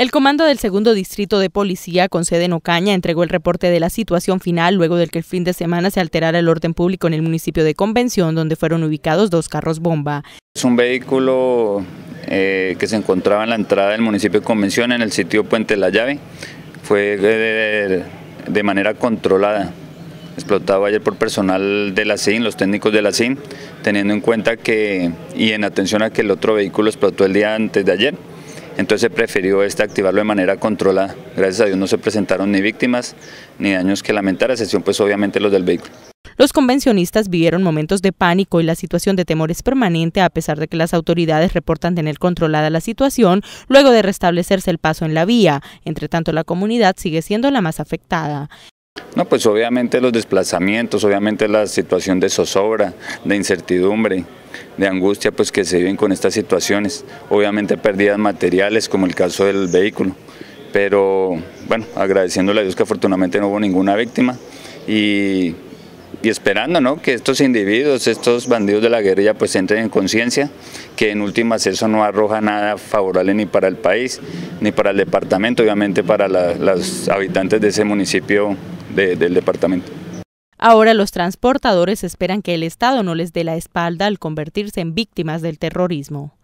El comando del segundo distrito de policía con sede en Ocaña entregó el reporte de la situación final luego del que el fin de semana se alterara el orden público en el municipio de Convención, donde fueron ubicados dos carros bomba. Es un vehículo eh, que se encontraba en la entrada del municipio de Convención, en el sitio Puente La Llave. Fue eh, de, manera controlada explotado ayer por personal de la CIN, los técnicos de la CIN, teniendo en cuenta que, y en atención a que el otro vehículo explotó el día antes de ayer, entonces se prefirió este activarlo de manera controlada. Gracias a Dios no se presentaron ni víctimas ni daños que lamentar, a excepción pues obviamente los del vehículo. Los convencionistas vivieron momentos de pánico y la situación de temor es permanente a pesar de que las autoridades reportan tener controlada la situación luego de restablecerse el paso en la vía. Entre tanto, la comunidad sigue siendo la más afectada. No, pues obviamente los desplazamientos, obviamente la situación de zozobra, de incertidumbre, de angustia pues que se viven con estas situaciones, obviamente pérdidas materiales como el caso del vehículo, pero bueno, agradeciéndole a Dios que afortunadamente no hubo ninguna víctima y, esperando que estos individuos, estos bandidos de la guerrilla pues entren en conciencia, que en últimas eso no arroja nada favorable ni para el país, ni para el departamento, obviamente para los habitantes de ese municipio del departamento. Ahora los transportadores esperan que el Estado no les dé la espalda al convertirse en víctimas del terrorismo.